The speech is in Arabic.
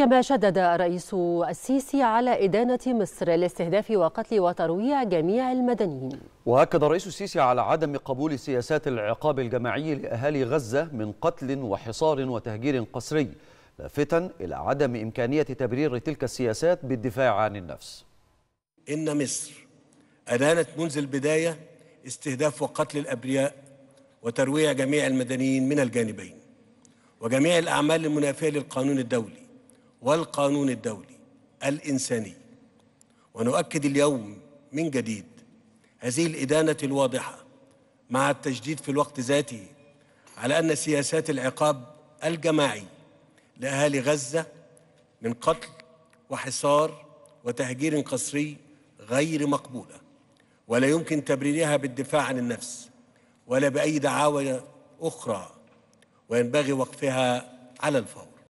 كما شدد الرئيس السيسي على إدانة مصر لاستهداف وقتل وترويع جميع المدنيين وأكد الرئيس السيسي على عدم قبول سياسات العقاب الجماعي لأهالي غزة من قتل وحصار وتهجير قسري لافتا إلى عدم إمكانية تبرير تلك السياسات بالدفاع عن النفس إن مصر أدانت منذ البداية استهداف وقتل الأبرياء وترويع جميع المدنيين من الجانبين وجميع الأعمال المنافية للقانون الدولي والقانون الدولي الإنساني ونؤكد اليوم من جديد هذه الإدانة الواضحة مع التجديد في الوقت ذاته على أن سياسات العقاب الجماعي لأهالي غزة من قتل وحصار وتهجير قسري غير مقبولة ولا يمكن تبريرها بالدفاع عن النفس ولا بأي دعاوى أخرى وينبغي وقفها على الفور